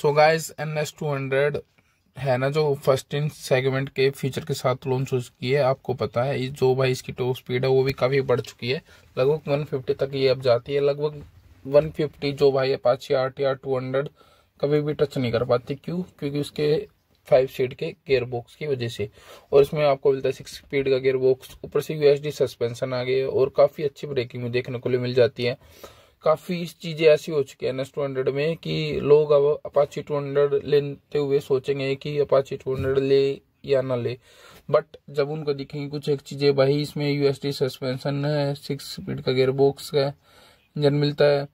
सो guys N S two hundred है ना जो फर्स्ट इन सेगमेंट के फीचर के साथ लॉन्च हो चुकी है आपको पता है जो भाई इसकी टॉप स्पीड है वो भी काफ़ी बढ़ चुकी है लगभग 150 तक ये अब जाती है लगभग 150 जो भाई Apache R T R two hundred कभी भी टच नहीं कर पाती क्यों क्योंकि उसके फाइव सीट के गेयर बॉक्स की वजह से और इसमें आपको मिलता है सिक्स स्पीड का गेयर बॉक्स ऊपर से यूएसडी सस्पेंशन आ गई है और काफ़ी अच्छी ब्रेकिंग में देखने को मिल जाती है काफ़ी चीज़ें ऐसी हो चुकी है एन एस टू हंड्रेड में कि लोग अब अपाची टू हंड्रेड लेते हुए सोचेंगे कि अपाची टू हंड्रेड ले या ना ले बट जब उनको दिखेंगे कुछ एक चीज़ें भाई इसमें यूएसडी सस्पेंशन है सिक्स स्पीड का गेयर बॉक्स है इंजन मिलता है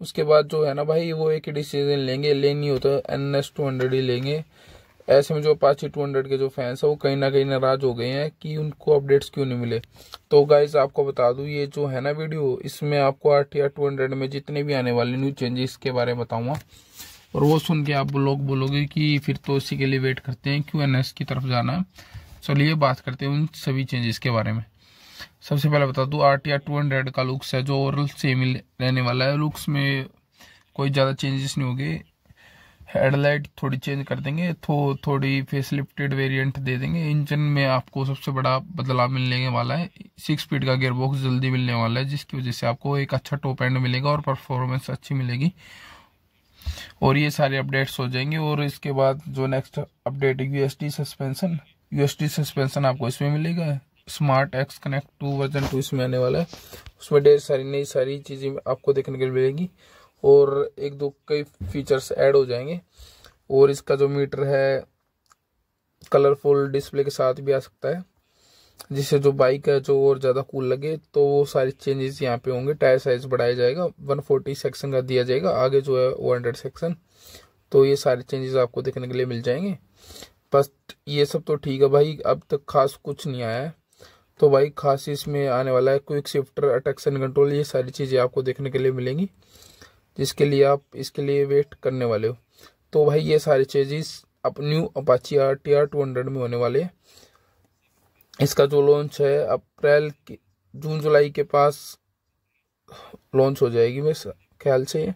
उसके बाद जो है ना भाई वो एक डिसीजन लेंगे लेनी हो तो एन एस टू हंड्रेड ही लेंगे ऐसे में जो अपाची 200 के जो फैंस हैं वो कहीं ना कहीं नाराज हो गए हैं कि उनको अपडेट्स क्यों नहीं मिले तो गाइज आपको बता दूँ ये जो है ना वीडियो इसमें आपको आर टी आर में जितने भी आने वाले न्यू चेंजेस के बारे में बताऊँगा और वो सुन के आप लोग बोलोगे कि फिर तो इसी के लिए वेट करते हैं क्यों एन एस की तरफ जाना है चलिए बात करते हैं उन सभी चेंजेस के बारे में सबसे पहले बता दूँ R T R two hundred का लुक्स है जो ओवरऑल सेम ही रहने वाला है लुक्स में कोई ज़्यादा चेंजेस नहीं होगी हेडलाइट थोड़ी चेंज कर देंगे थो, थोड़ी फेसलिफ्टेड वेरिएंट दे देंगे इंजन में आपको सबसे बड़ा बदलाव मिलने वाला है सिक्स स्पीड का गियरबॉक्स जल्दी मिलने वाला है जिसकी वजह से आपको एक अच्छा टॉप एंड मिलेगा और परफॉर्मेंस अच्छी मिलेगी और ये सारे अपडेट्स हो जाएंगे और इसके बाद जो next update U suspension U suspension आपको इसमें मिलेगा smart X connect two version two इसमें आने वाला है उसमें ढेर सारी नई सारी चीज़ें आपको देखने के लिए मिलेगी और एक दो कई फीचर्स ऐड हो जाएंगे और इसका जो मीटर है कलरफुल डिस्प्ले के साथ भी आ सकता है जिससे जो बाइक है जो और ज़्यादा कूल लगे तो वो सारे चेंजेस यहाँ पे होंगे टायर साइज बढ़ाया जाएगा 140 सेक्शन का दिया जाएगा आगे जो है वो हंड्रेड सेक्शन तो ये सारे चेंजेस आपको देखने के लिए मिल जाएंगे बस ये सब तो ठीक है भाई अब तक खास कुछ नहीं आया है तो भाई खास इसमें आने वाला है क्विक शिफ्टर अटैक्सन कंट्रोल ये सारी चीज़ें आपको देखने के लिए मिलेंगी जिसके लिए आप इसके लिए वेट करने वाले हो तो भाई ये सारे changes of new Apache R T R two hundred में होने वाले हैं इसका जो लॉन्च है अप्रैल के जून जुलाई के पास लॉन्च हो जाएगी मेरे ख्याल से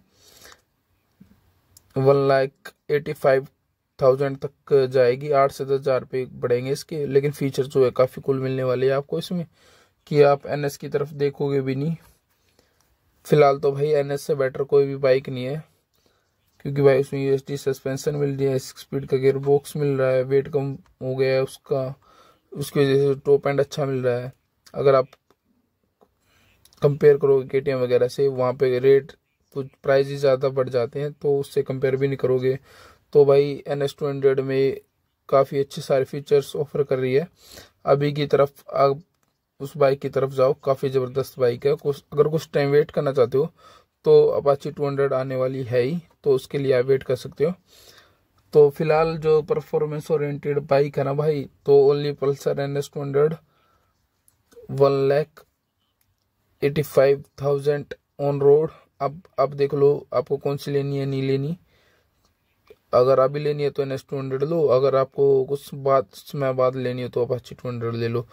one lakh eighty five thousand तक जाएगी आठ से दस हज़ार रुपये बढ़ेंगे इसके लेकिन फीचर जो है काफ़ी कुल मिलने वाले हैं आपको इसमें कि आप एन की तरफ देखोगे भी नहीं फिलहाल तो भाई एन से बेटर कोई भी बाइक नहीं है क्योंकि भाई उसमें यू सस्पेंशन मिल रही है सिक्स स्पीड का गेयर बॉक्स मिल रहा है वेट कम हो गया है उसका उसकी वजह से टॉप एंड अच्छा मिल रहा है अगर आप कंपेयर करोगे के वगैरह से वहाँ पे रेट कुछ प्राइस ही ज़्यादा बढ़ जाते हैं तो उससे कंपेयर भी नहीं करोगे तो भाई एन एस टू हंड्रेड में काफ़ी अच्छे सारे फीचर्स ऑफर कर रही है अभी की तरफ आप उस बाइक की तरफ जाओ काफ़ी ज़बरदस्त बाइक है कुछ अगर कुछ टाइम वेट करना चाहते हो तो अपाची 200 आने वाली है ही तो उसके लिए आप वेट कर सकते हो तो फिलहाल जो परफॉर्मेंस ओरिएंटेड बाइक है ना भाई तो only Pulsar N S two hundred one lakh eighty five thousand on road अब आप देख लो आपको कौन सी लेनी है नहीं लेनी अगर अभी लेनी है तो एन एस टू हंड्रेड लो अगर आपको कुछ बाद समय बाद लेनी है तो अपाची टू हंड्रेड ले लो